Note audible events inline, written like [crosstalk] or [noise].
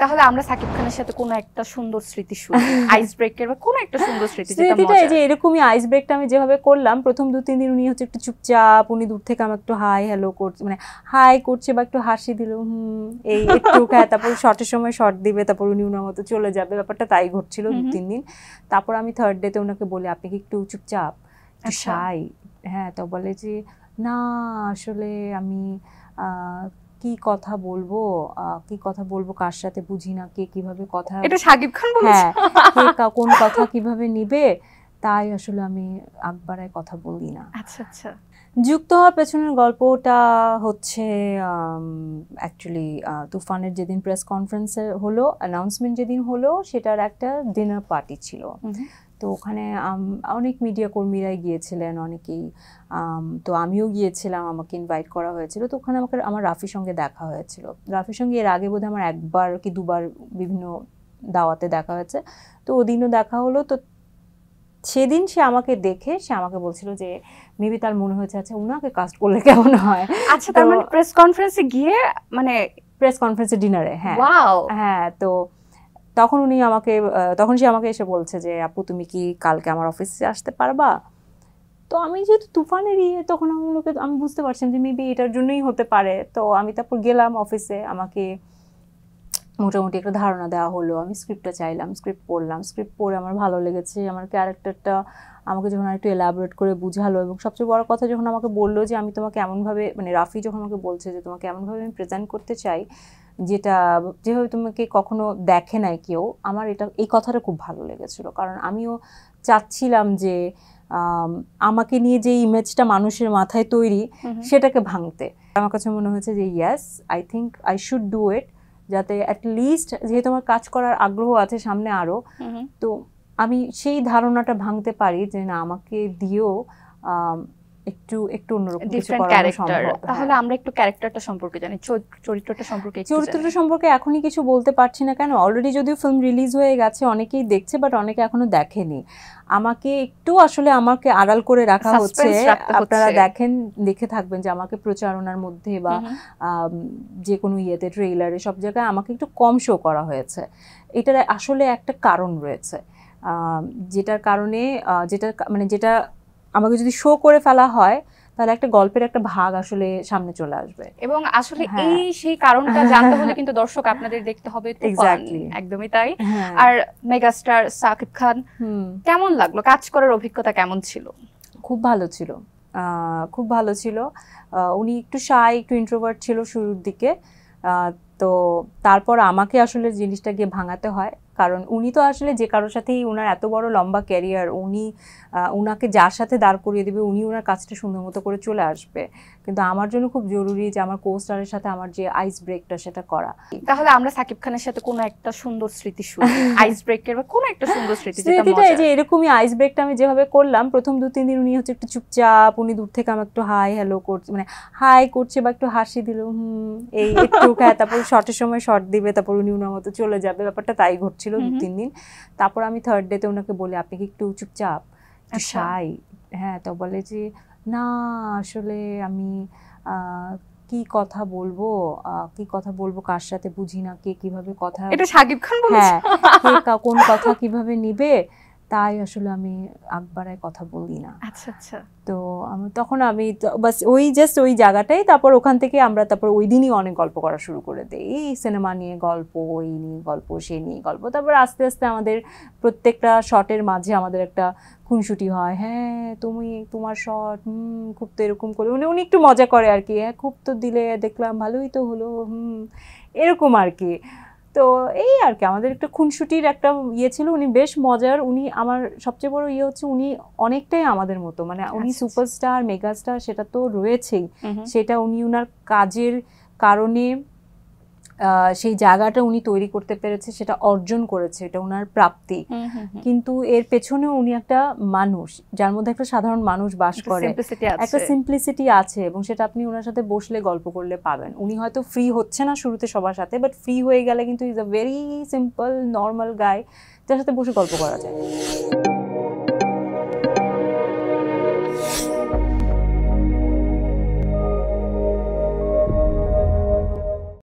তাহলে আমরা সাকিব খানের সাথে কোনো একটা সুন্দর স্মৃতি শুনি আইস ব্রেকের বা কোনো একটা সুন্দর স্মৃতি স্মৃতিটা এই যে এরকমই আইস ব্রেকটা আমি যেভাবে করলাম প্রথম দু তিন দিন উনি হচ্ছে একটু চুপচাপ উনি দূর থেকে আমাকে একটু হাই হ্যালো করছে মানে হাই করছে বা একটু হাসি দিল হুম এই [laughs] একটু হ্যাঁ তারপর শর্টের সময় শর্ট দিবে তারপর উনি ওনার মতো চলে যাবে ব্যাপারটা তাই ঘটছিল দু তিন দিন তারপর আমি থার্ড ডেতে ওনাকে বলি আপনি কি একটু চুপচাপ সাই আচ্ছা। হ্যাঁ তো বলে যে না আসলে আমি কি কথা বলবো কি কথা বলবো কার সাথে বুঝি না কে কিভাবে কথা এটা সাকিব খান বলছে হ্যাঁ কোন কথা কিভাবে নিবে তাই আসলে আমি আকবরায় কথা বলি না আচ্ছা আচ্ছা যুক্ত হওয়ার পেছনের গল্পটা হচ্ছে অ্যাকচুয়ালি তুফানের যেদিন প্রেস কনফারেন্সে হলো অ্যানাউন্সমেন্ট যেদিন হলো সেটার একটা ডিনার পার্টি ছিল তো ওখানে অনেক মিডিয়া কর্মীরাই গিয়েছিলেন অনেকেই তো আমিও গিয়েছিলাম আমাকে ইনভাইট করা হয়েছিল তো ওখানে আমাকে আমার রাফির সঙ্গে দেখা হয়েছিল রাফির সঙ্গে এর আগে বোধহয় আমার একবার কি দুবার বিভিন্ন দাওয়াতে দেখা হয়েছে তো ওদিনও দেখা হলো তো সেদিন সে আমাকে দেখে সে আমাকে বলছিল যে মেবি তার মনে হয়েছে আচ্ছা উনাকে কাস্ট করলে কেমন হয় আচ্ছা তার মানে প্রেস কনফারেন্সে গিয়ে মানে প্রেস কনফারেন্সে ডিনারে হ্যাঁ হ্যাঁ তো তখন উনি আমাকে তখন সে আমাকে এসে বলছে যে আপু তুমি কি কালকে আমার অফিসে আসতে পারবা তো আমি যেহেতু তুফানের ইয়ে তখন আমাকে আমি বুঝতে পারছিলাম যে মেবি এটার জন্যই হতে পারে তো আমি তারপর গেলাম অফিসে আমাকে মোটামুটি একটা ধারণা দেওয়া হলো আমি স্ক্রিপ্টটা চাইলাম স্ক্রিপ্ট পড়লাম স্ক্রিপ্ট পড়ে আমার ভালো লেগেছে আমার ক্যারেক্টারটা আমাকে যখন একটু এলাবোরেট করে বুঝালো এবং সবচেয়ে বড় কথা যখন আমাকে বললো যে আমি তোমাকে এমনভাবে মানে রাফি যখন আমাকে বলছে যে তোমাকে এমনভাবে আমি প্রেজেন্ট করতে চাই যেটা যেভাবে তোমাকে কখনো দেখে নাই কেউ আমার এটা এই কথাটা খুব ভালো লেগেছিল কারণ আমিও চাচ্ছিলাম যে আমাকে নিয়ে যে ইমেজটা মানুষের মাথায় তৈরি সেটাকে ভাঙতে আমার কাছে মনে হয়েছে যে yes I think I should do it যাতে অ্যাটলিস্ট যেহেতু আমার কাজ করার আগ্রহ আছে সামনে আরও তো আমি সেই ধারণাটা ভাঙতে পারি যে না আমাকে দিয়েও একটু একটু অন্যরকম ডিফারেন্ট ক্যারেক্টার তাহলে আমরা একটু ক্যারেক্টারটা সম্পর্কে জানি চরিত্রটা সম্পর্কে চরিত্রটা সম্পর্কে এখনই কিছু বলতে পারছি না কেন অলরেডি যদিও ফিল্ম রিলিজ হয়ে গেছে অনেকেই দেখছে বাট অনেকে এখনো দেখেনি আমাকে একটু আসলে আমাকে আড়াল করে রাখা হচ্ছে আপনারা দেখেন দেখে থাকবেন যে আমাকে প্রচারণার মধ্যে বা যে কোনো ইয়েতে ট্রেইলারে সব জায়গায় আমাকে একটু কম শো করা হয়েছে এটার আসলে একটা কারণ রয়েছে যেটার কারণে যেটা মানে যেটা আমাকে যদি শো করে ফেলা হয় তাহলে একটা গল্পের একটা ভাগ আসলে সামনে চলে আসবে এবং আসলে হ্যাঁ। এই সেই কারণটা জানতে হলে কিন্তু দর্শক আপনাদের দেখতে হবে একদমই তাই হ্যাঁ। আর মেগাস্টার সাকিব খান কেমন লাগলো কাজ করার অভিজ্ঞতা কেমন ছিল খুব ভালো ছিল খুব ভালো ছিল উনি একটু সাই একটু ইন্ট্রোভার্ট ছিল শুরুর দিকে তো তারপর আমাকে আসলে জিনিসটা গিয়ে ভাঙাতে হয় কারণ উনি তো আসলে যে কারোর সাথেই ওনার এত বড় লম্বা ক্যারিয়ার উনি ওনাকে যার সাথে দাঁড় করিয়ে দেবে উনি ওনার কাজটা সুন্দর মতো করে চলে আসবে কিন্তু আমার জন্য খুব জরুরি যে আমার কো স্টারের সাথে আমার যে আইস ব্রেকটা সেটা করা তাহলে আমরা সাকিব খানের সাথে কোনো একটা সুন্দর স্মৃতি শুনি আইস ব্রেকের বা কোনো একটা সুন্দর স্মৃতি স্মৃতিটা এই যে এরকমই আইস ব্রেকটা আমি যেভাবে করলাম প্রথম দু তিন দিন উনি হচ্ছে একটু চুপচাপ উনি দূর থেকে আমার একটু হাই হ্যালো করছে মানে হাই করছে বা একটু হাসি দিল হুম এই একটু হ্যাঁ তারপর শর্টের সময় শর্ট দিবে তারপর উনি ওনার মতো চলে যাবে ব্যাপারটা তাই ঘটছে ছিল দু তিন দিন তারপর আমি থার্ড ডেতে ওনাকে বলি আপনি কি একটু চুপচাপ সাই আচ্ছা। হ্যাঁ তো বলে যে না আসলে আমি কি কথা বলবো কি কথা বলবো কার সাথে বুঝি না কে কিভাবে কথা এটা সাকিব খান বলছে হ্যাঁ কোন কথা কিভাবে নিবে তাই আসলে আমি আকবরায় কথা বলি না আচ্ছা আচ্ছা তো তখন আমি বাস ওই জাস্ট ওই জায়গাটাই তারপর ওখান থেকে আমরা তারপর ওই দিনই অনেক গল্প করা শুরু করে দিই এই সিনেমা নিয়ে গল্প ওই নিয়ে গল্প সে নিয়ে গল্প তারপর আস্তে আস্তে আমাদের প্রত্যেকটা শটের মাঝে আমাদের একটা খুনসুটি হয় হ্যাঁ তুমি তোমার শট হুম খুব তো এরকম করে মানে উনি একটু মজা করে আর কি হ্যাঁ খুব তো দিলে দেখলাম ভালোই তো হলো হুম এরকম আর কি তো এই আর কি আমাদের একটা খুনসুটির একটা ইয়ে ছিল উনি বেশ মজার উনি আমার সবচেয়ে বড় ইয়ে হচ্ছে উনি অনেকটাই আমাদের মতো মানে উনি আচ্ছা, আচ্ছা। সুপারস্টার মেগাস্টার সেটা তো রয়েছেই সেটা উনি ওনার কাজের কারণে সেই জায়গাটা উনি তৈরি করতে পেরেছে সেটা অর্জন করেছে এটা ওনার প্রাপ্তি কিন্তু এর পেছনেও উনি একটা মানুষ যার মধ্যে একটা সাধারণ মানুষ বাস করে একটা সিম্পলিসিটি আছে এবং সেটা আপনি ওনার সাথে বসলে গল্প করলে পাবেন উনি হয়তো ফ্রি হচ্ছে না শুরুতে সবার সাথে বাট ফ্রি হয়ে গেলে কিন্তু is a very simple normal guy যার সাথে বসে গল্প করা যায়